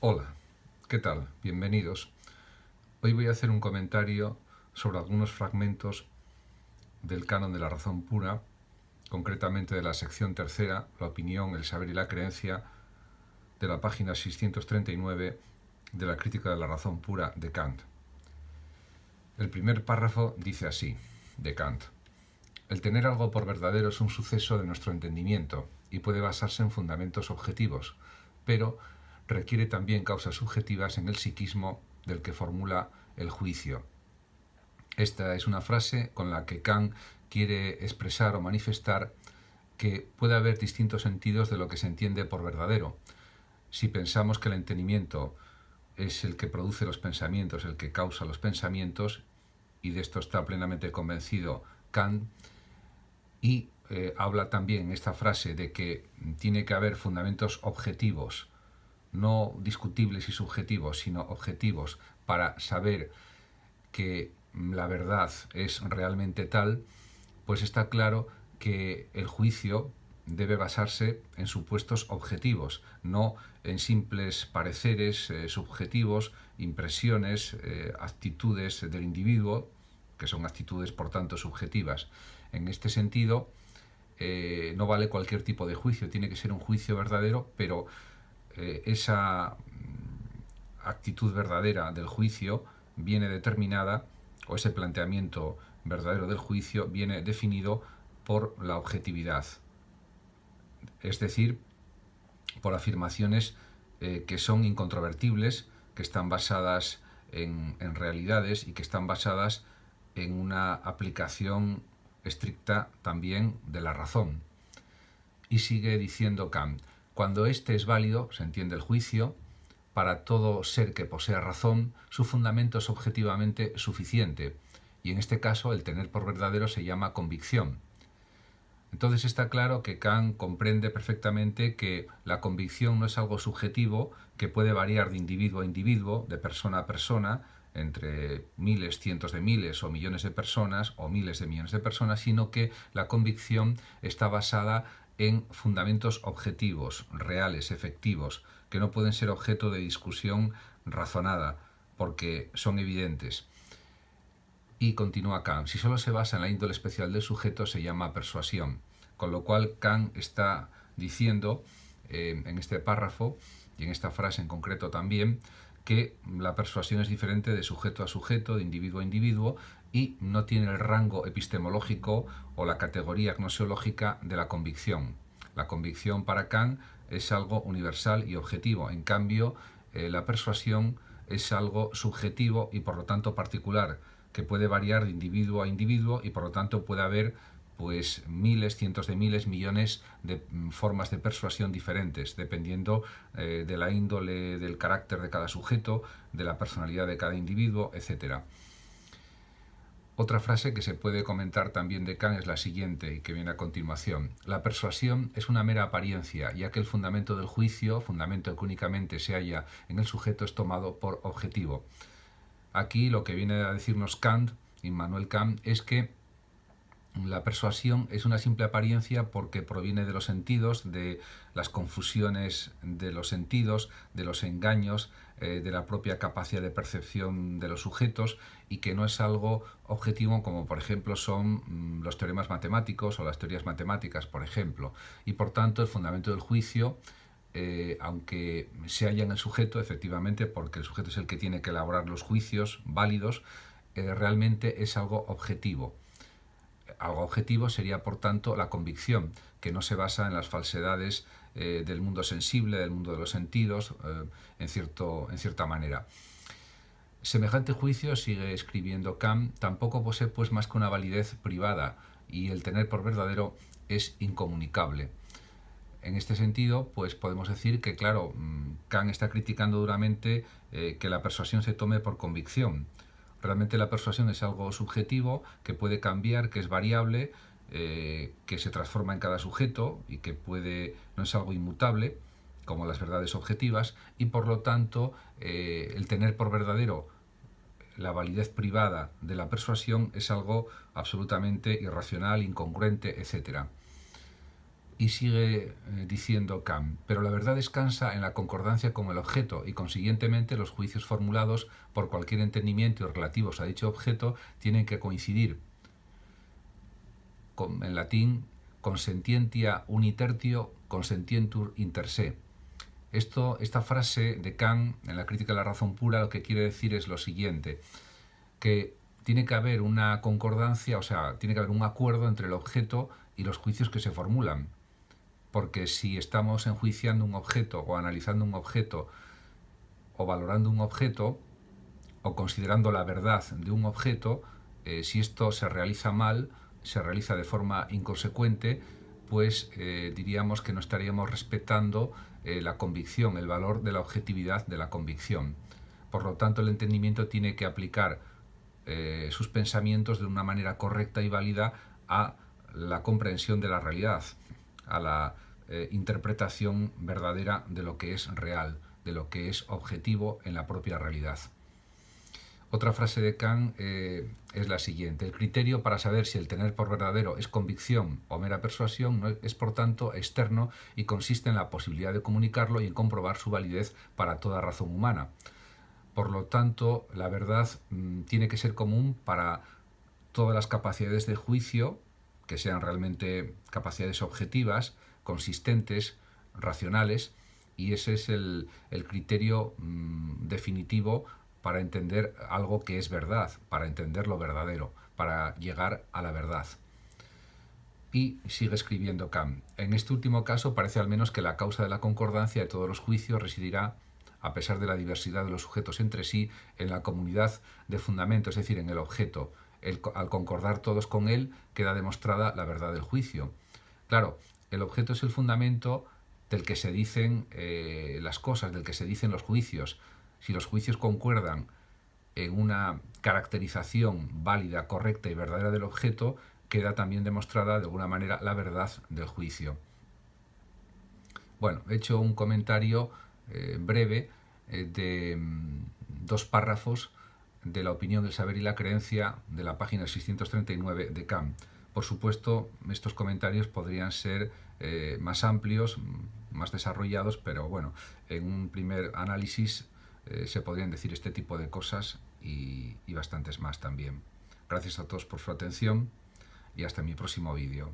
Hola, ¿qué tal? Bienvenidos. Hoy voy a hacer un comentario sobre algunos fragmentos del canon de la razón pura, concretamente de la sección tercera, la opinión, el saber y la creencia, de la página 639 de la crítica de la razón pura de Kant. El primer párrafo dice así, de Kant. El tener algo por verdadero es un suceso de nuestro entendimiento y puede basarse en fundamentos objetivos, pero requiere también causas subjetivas en el psiquismo del que formula el juicio. Esta es una frase con la que Kant quiere expresar o manifestar que puede haber distintos sentidos de lo que se entiende por verdadero. Si pensamos que el entendimiento es el que produce los pensamientos, el que causa los pensamientos, y de esto está plenamente convencido Kant, y eh, habla también esta frase de que tiene que haber fundamentos objetivos no discutibles y subjetivos, sino objetivos, para saber que la verdad es realmente tal, pues está claro que el juicio debe basarse en supuestos objetivos, no en simples pareceres eh, subjetivos, impresiones, eh, actitudes del individuo, que son actitudes por tanto subjetivas. En este sentido, eh, no vale cualquier tipo de juicio, tiene que ser un juicio verdadero, pero eh, esa mm, actitud verdadera del juicio viene determinada, o ese planteamiento verdadero del juicio viene definido por la objetividad, es decir, por afirmaciones eh, que son incontrovertibles, que están basadas en, en realidades y que están basadas en una aplicación estricta también de la razón. Y sigue diciendo Kant, cuando este es válido, se entiende el juicio, para todo ser que posea razón, su fundamento es objetivamente suficiente, y en este caso el tener por verdadero se llama convicción. Entonces está claro que Kant comprende perfectamente que la convicción no es algo subjetivo que puede variar de individuo a individuo, de persona a persona, entre miles, cientos de miles o millones de personas o miles de millones de personas, sino que la convicción está basada en fundamentos objetivos, reales, efectivos, que no pueden ser objeto de discusión razonada, porque son evidentes. Y continúa Kant, si solo se basa en la índole especial del sujeto se llama persuasión, con lo cual Kant está diciendo eh, en este párrafo y en esta frase en concreto también, que la persuasión es diferente de sujeto a sujeto, de individuo a individuo, y no tiene el rango epistemológico o la categoría gnoseológica de la convicción. La convicción para Kant es algo universal y objetivo, en cambio eh, la persuasión es algo subjetivo y por lo tanto particular, que puede variar de individuo a individuo y por lo tanto puede haber pues miles, cientos de miles, millones de mm, formas de persuasión diferentes, dependiendo eh, de la índole, del carácter de cada sujeto, de la personalidad de cada individuo, etcétera. Otra frase que se puede comentar también de Kant es la siguiente y que viene a continuación. La persuasión es una mera apariencia, ya que el fundamento del juicio, fundamento que únicamente se halla en el sujeto, es tomado por objetivo. Aquí lo que viene a decirnos Kant, Immanuel Kant, es que la persuasión es una simple apariencia porque proviene de los sentidos, de las confusiones de los sentidos, de los engaños, eh, de la propia capacidad de percepción de los sujetos y que no es algo objetivo como por ejemplo son mm, los teoremas matemáticos o las teorías matemáticas, por ejemplo. Y por tanto el fundamento del juicio eh, aunque se halla en el sujeto, efectivamente, porque el sujeto es el que tiene que elaborar los juicios válidos, eh, realmente es algo objetivo. Algo objetivo sería, por tanto, la convicción, que no se basa en las falsedades eh, del mundo sensible, del mundo de los sentidos, eh, en, cierta manera. Semejante juicio, sigue escribiendo Kant, tampoco posee pues más que una validez privada y el tener por verdadero es incomunicable. En este sentido, pues podemos decir que, claro, mm, Kant está criticando duramente eh, que la persuasión se tome por convicción, Realmente la persuasión es algo subjetivo, que puede cambiar, que es variable, eh, que se transforma en cada sujeto y que puede, no es algo inmutable, como las verdades objetivas, y por lo tanto eh, el tener por verdadero la validez privada de la persuasión es algo absolutamente irracional, incongruente, etcétera. Y sigue eh, diciendo Kant, pero la verdad descansa en la concordancia con el objeto y consiguientemente los juicios formulados por cualquier entendimiento relativos a dicho objeto tienen que coincidir. en latín, consentientia unitertio, consentientur inter se. esta frase de Kant en la crítica de la razón pura lo que quiere decir es lo siguiente, que tiene que haber una concordancia, o sea, tiene que haber un acuerdo entre el objeto y los juicios que se formulan porque si estamos enjuiciando un objeto o analizando un objeto o valorando un objeto o considerando la verdad de un objeto, eh, si esto se realiza mal, se realiza de forma inconsecuente, pues eh, diríamos que no estaríamos respetando eh, la convicción, el valor de la objetividad de la convicción. Por lo tanto, el entendimiento tiene que aplicar sus pensamientos de una manera correcta y válida a la comprensión de la realidad a la eh, interpretación verdadera de lo que es real, de lo que es objetivo en la propia realidad. Otra frase de Kant eh, es la siguiente. El criterio para saber si el tener por verdadero es convicción o mera persuasión es por tanto externo y consiste en la posibilidad de comunicarlo y en comprobar su validez para toda razón humana. Por lo tanto, la verdad mm, tiene que ser común para todas las capacidades de juicio que sean realmente capacidades objetivas, consistentes, racionales, y ese es el, criterio mm, definitivo para entender algo que es verdad, para entender lo verdadero, para llegar a la verdad. Y sigue escribiendo Kant. En este último caso parece al menos que la causa de la concordancia de todos los juicios residirá, a pesar de la diversidad de los sujetos entre sí, en la comunidad de fundamento, es decir, en el objeto, al concordar todos con él, queda demostrada la verdad del juicio. Claro, el objeto es el fundamento del que se dicen eh, las cosas, del que se dicen los juicios. Si los juicios concuerdan en una caracterización válida, correcta y verdadera del objeto, queda también demostrada de alguna manera la verdad del juicio. Bueno, he hecho un comentario eh, breve eh, de mm, dos párrafos de la opinión del saber y la creencia de la página 639 de Cam. Por supuesto, estos comentarios podrían ser eh, más amplios, más desarrollados, pero bueno, en un primer análisis eh, se podrían decir este tipo de cosas y bastantes más también. Gracias a todos por su atención y hasta mi próximo vídeo.